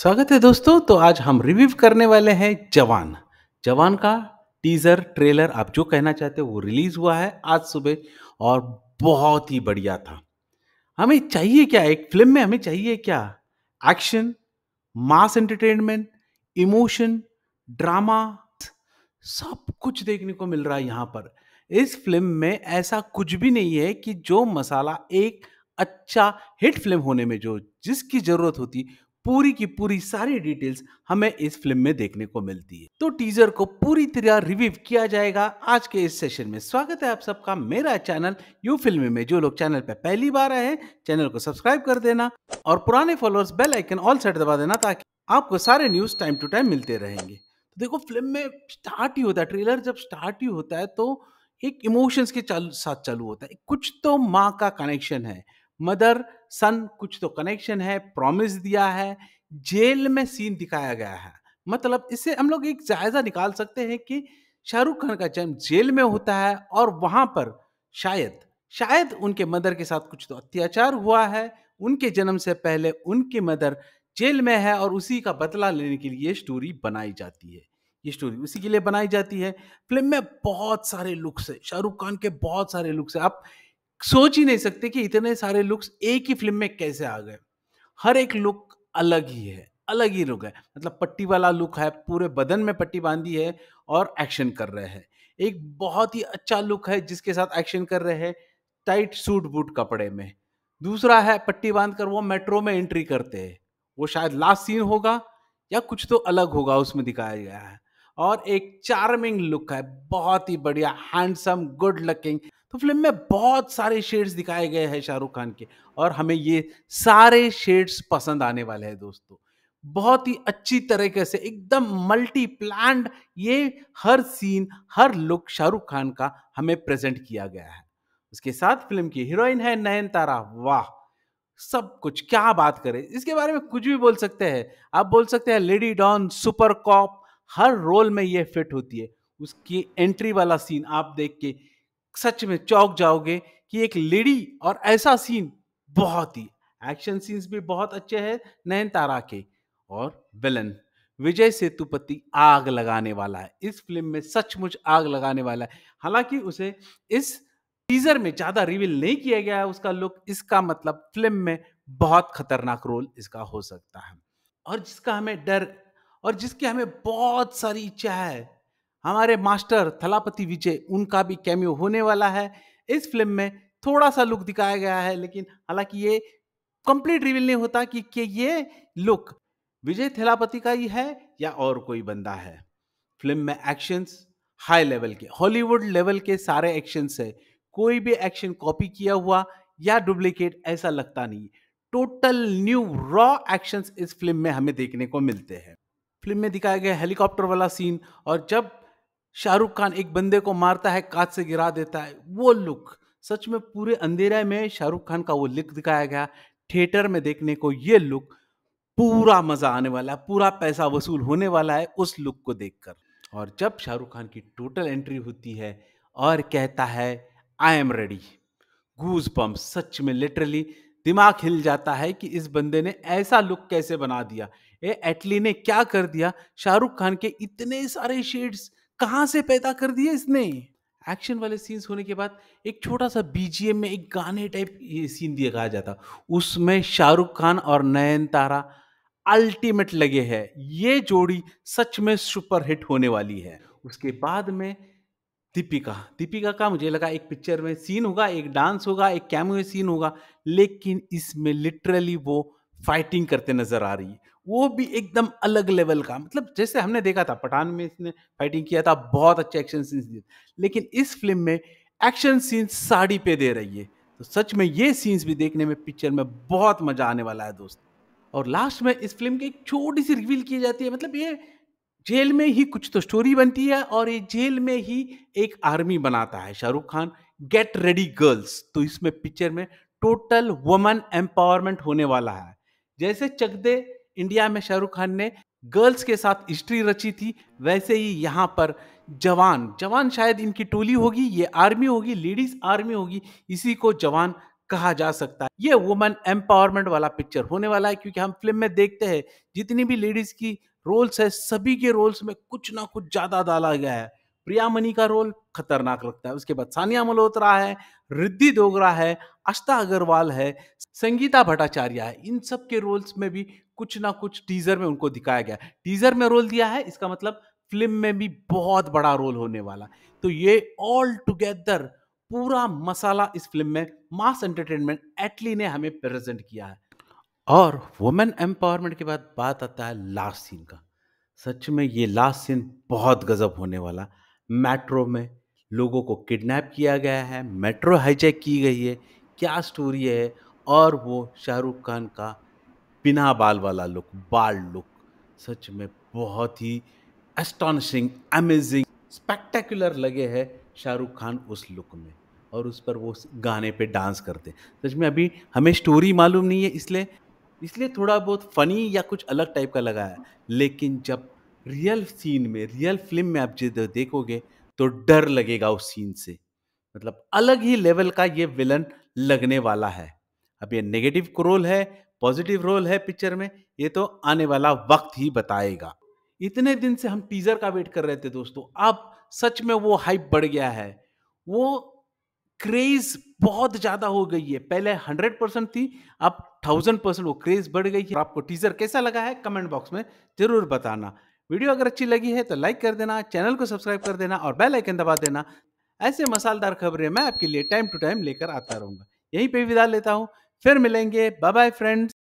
स्वागत है दोस्तों तो आज हम रिव्यू करने वाले हैं जवान जवान का टीज़र ट्रेलर आप जो कहना चाहते हो वो रिलीज़ हुआ है आज सुबह और बहुत ही बढ़िया था हमें चाहिए क्या एक फिल्म में हमें चाहिए क्या action mass entertainment emotion drama सब कुछ देखने को मिल रहा है यहाँ पर इस फिल्म में ऐसा कुछ भी नहीं है कि जो मसाला एक अच्छा हिट फिल्म होने में जो जिसकी ज़रूरत होती पूरी की पूरी सारी डिटेल्स हमें इस फिल्म में देखने को मिलती है तो टीजर को पूरी तरह रिव्यू किया जाएगा आज के इस सेशन में स्वागत है आप सबका मेरा चैनल यू फिल्म में जो लोग चैनल पर पहली बार आए हैं चैनल को सब्सक्राइब कर देना और पुराने followers bell icon all set दबा देना ताकि आपको सारे न्यूज टाइम टू टाइम मिलते रहेंगे तो देखो फिल्म में स्टार्ट ही होता है ट्रेलर जब स्टार्ट ही होता है तो एक इमोशंस के चालू साथ चालू होता है कुछ तो माँ का कनेक्शन है मदर सन कुछ तो कनेक्शन है प्रॉमिस दिया है जेल में सीन दिखाया गया है मतलब इससे हम लोग एक जायजा निकाल सकते हैं कि शाहरुख खान का जन्म जेल में होता है और वहां पर शायद शायद उनके मदर के साथ कुछ तो अत्याचार हुआ है उनके जन्म से पहले उनकी मदर जेल में है और उसी का बदला लेने के लिए स्टोरी बनाई जाती है ये स्टोरी उसी के लिए बनाई जाती है फिल्म में बहुत सारे लुक्स है शाहरुख खान के बहुत सारे लुक्स है आप सोच ही नहीं सकते कि इतने सारे लुक्स एक ही फिल्म में कैसे आ गए हर एक लुक अलग ही है अलग ही लुक है मतलब पट्टी वाला लुक है पूरे बदन में पट्टी बांधी है और एक्शन कर रहे हैं एक बहुत ही अच्छा लुक है जिसके साथ एक्शन कर रहे हैं टाइट सूट बूट कपड़े में दूसरा है पट्टी बांध कर वो मेट्रो में एंट्री करते हैं वो शायद लास्ट सीन होगा या कुछ तो अलग होगा उसमें दिखाया गया है और एक चार्मिंग लुक है बहुत ही बढ़िया हैंडसम गुड लुकिंग तो फिल्म में बहुत सारे शेड्स दिखाए गए हैं शाहरुख खान के और हमें ये सारे शेड्स पसंद आने वाले हैं दोस्तों बहुत ही अच्छी तरीके से एकदम मल्टी प्लान ये हर सीन हर लुक शाहरुख खान का हमें प्रेजेंट किया गया है उसके साथ फिल्म की हीरोइन है नयन तारा वाह सब कुछ क्या बात करें इसके बारे में कुछ भी बोल सकते हैं आप बोल सकते हैं लेडी डॉन सुपर कॉप हर रोल में ये फिट होती है उसकी एंट्री वाला सीन आप देख के सच में चौक जाओगे कि एक लेडी और ऐसा सीन बहुत ही एक्शन सीन्स भी बहुत अच्छे हैं नयन तारा के और विलन विजय सेतुपति आग लगाने वाला है इस फिल्म में सचमुच आग लगाने वाला है हालांकि उसे इस टीजर में ज़्यादा रिवील नहीं किया गया है उसका लुक इसका मतलब फिल्म में बहुत खतरनाक रोल इसका हो सकता है और जिसका हमें डर और जिसकी हमें बहुत सारी इच्छा है हमारे मास्टर थलापति विजय उनका भी कैमियो होने वाला है इस फिल्म में थोड़ा सा लुक दिखाया गया है लेकिन हालांकि ये कंप्लीट रिवील नहीं होता कि, ये लुक विजय थलापति का ही है या और कोई बंदा है फिल्म में एक्शंस हाई लेवल के हॉलीवुड लेवल के सारे एक्शंस है कोई भी एक्शन कॉपी किया हुआ या डुप्लीकेट ऐसा लगता नहीं टोटल न्यू रॉ एक्शंस इस फिल्म में हमें देखने को मिलते हैं फिल्म में दिखाया गया हेलीकॉप्टर वाला सीन और जब शाहरुख खान एक बंदे को मारता है कांच से गिरा देता है वो लुक सच में पूरे अंधेरा में शाहरुख खान का वो लुक दिखाया गया थिएटर में देखने को ये लुक पूरा मज़ा आने वाला है पूरा पैसा वसूल होने वाला है उस लुक को देखकर और जब शाहरुख खान की टोटल एंट्री होती है और कहता है I am ready goose bump सच में लिटरली दिमाग हिल जाता है कि इस बंदे ने ऐसा लुक कैसे बना दिया ए एटली ने क्या कर दिया शाहरुख खान के इतने सारे शेड्स कहाँ से पैदा कर दिए इसने एक्शन वाले सीन्स होने के बाद एक छोटा सा बीजीएम में एक गाने टाइप सीन दिया कहा जाता उसमें शाहरुख खान और नयन तारा अल्टीमेट लगे हैं ये जोड़ी सच में सुपर हिट होने वाली है उसके बाद में दीपिका दीपिका का मुझे लगा एक पिक्चर में सीन होगा एक डांस होगा एक कैमरे सीन होगा लेकिन इसमें लिटरली वो फाइटिंग करते नजर आ रही है वो भी एकदम अलग लेवल का मतलब जैसे हमने देखा था पठान में इसने फाइटिंग किया था बहुत अच्छे एक्शन सीन्स दिए लेकिन इस फिल्म में एक्शन सीन्स साड़ी पे दे रही है तो सच में ये सीन्स भी देखने में पिक्चर में बहुत मजा आने वाला है दोस्त और लास्ट में इस फिल्म की एक छोटी सी रिवील की जाती है मतलब ये जेल में ही कुछ तो स्टोरी बनती है और ये जेल में ही एक आर्मी बनाता है Shahrukh Khan get ready girls तो इसमें पिक्चर में टोटल वुमन एम्पावरमेंट होने वाला है जैसे चक दे इंडिया में शाहरुख खान ने गर्ल्स के साथ हिस्ट्री रची थी वैसे ही यहाँ पर जवान जवान शायद इनकी टोली होगी ये आर्मी होगी लेडीज आर्मी होगी इसी को जवान कहा जा सकता है ये वुमेन एम्पावरमेंट वाला पिक्चर होने वाला है क्योंकि हम फिल्म में देखते हैं जितनी भी लेडीज की रोल्स है सभी के रोल्स में कुछ ना कुछ ज्यादा डाला गया है प्रियामणि का रोल खतरनाक लगता है उसके बाद सानिया मल्होत्रा है रिद्धि डोगरा है अश्ता अग्रवाल है संगीता भट्टाचार्य है इन सब के रोल्स में भी कुछ ना कुछ टीजर में उनको दिखाया गया टीजर में रोल दिया है इसका मतलब फिल्म में भी बहुत बड़ा रोल होने वाला तो ये ऑल टुगेदर पूरा मसाला इस फिल्म में मास एंटरटेनमेंट एटली ने हमें प्रेजेंट किया है और वुमेन एम्पावरमेंट के बाद बात आता है लास्ट सीन का सच में ये लास्ट सीन बहुत गजब होने वाला मेट्रो में लोगों को किडनैप किया गया है मेट्रो हाईजैक की गई है क्या स्टोरी है और वो शाहरुख खान का बिना बाल वाला लुक बाल लुक सच में बहुत ही एस्टॉनिशिंग अमेजिंग स्पेक्टेकुलर लगे है शाहरुख खान उस लुक में और उस पर वो गाने पे डांस करते सच में अभी हमें स्टोरी मालूम नहीं है इसलिए इसलिए थोड़ा बहुत फ़नी या कुछ अलग टाइप का लगा है लेकिन जब रियल सीन में रियल फिल्म में आप जब देखोगे तो डर लगेगा उस सीन से मतलब अलग ही लेवल का ये विलन लगने वाला है अब ये नेगेटिव रोल है पॉजिटिव रोल है पिक्चर में ये तो आने वाला वक्त ही बताएगा इतने दिन से हम टीजर का वेट कर रहे थे दोस्तों अब सच में वो हाइप बढ़ गया है वो क्रेज बहुत ज़्यादा हो गई है पहले हंड्रेड परसेंट थी अब थाउजेंड परसेंट वो क्रेज बढ़ गई है आपको टीजर कैसा लगा है कमेंट बॉक्स में ज़रूर बताना वीडियो अगर अच्छी लगी है तो लाइक कर देना चैनल को सब्सक्राइब कर देना और बेल आइकन दबा देना ऐसे मसालेदार खबरें मैं आपके लिए टाइम टू टाइम लेकर आता रहूंगा यहीं पर विदा लेता हूँ फिर मिलेंगे बाय बाय फ्रेंड्स